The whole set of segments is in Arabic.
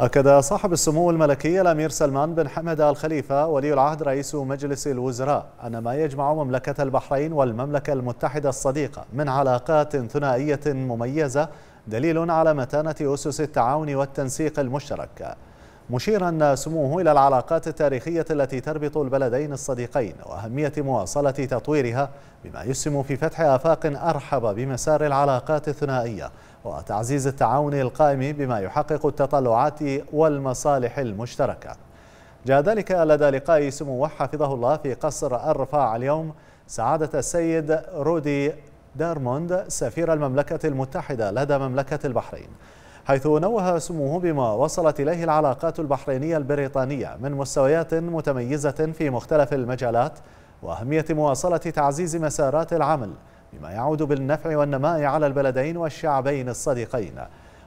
أكد صاحب السمو الملكي الأمير سلمان بن حمد الخليفة ولي العهد رئيس مجلس الوزراء أن ما يجمع مملكة البحرين والمملكة المتحدة الصديقة من علاقات ثنائية مميزة دليل على متانة أسس التعاون والتنسيق المشترك مشيرا سموه إلى العلاقات التاريخية التي تربط البلدين الصديقين وأهمية مواصلة تطويرها بما يسهم في فتح آفاق أرحب بمسار العلاقات الثنائية وتعزيز التعاون القائم بما يحقق التطلعات والمصالح المشتركة جاء ذلك لدى لقاء سموه حفظه الله في قصر الرفاع اليوم سعادة السيد رودي دارموند سفير المملكة المتحدة لدى مملكة البحرين حيث نوه سموه بما وصلت إليه العلاقات البحرينية البريطانية من مستويات متميزة في مختلف المجالات وأهمية مواصلة تعزيز مسارات العمل بما يعود بالنفع والنماء على البلدين والشعبين الصديقين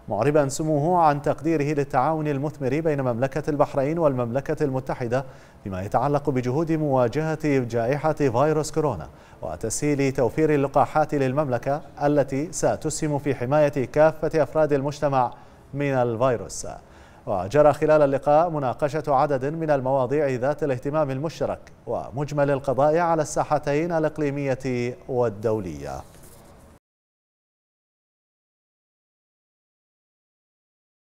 معربا سموه عن تقديره للتعاون المثمر بين مملكة البحرين والمملكة المتحدة فيما يتعلق بجهود مواجهة جائحة فيروس كورونا وتسهيل توفير اللقاحات للمملكة التي ستسهم في حماية كافة أفراد المجتمع من الفيروس وجرى خلال اللقاء مناقشة عدد من المواضيع ذات الاهتمام المشترك ومجمل القضاء على الساحتين الإقليمية والدولية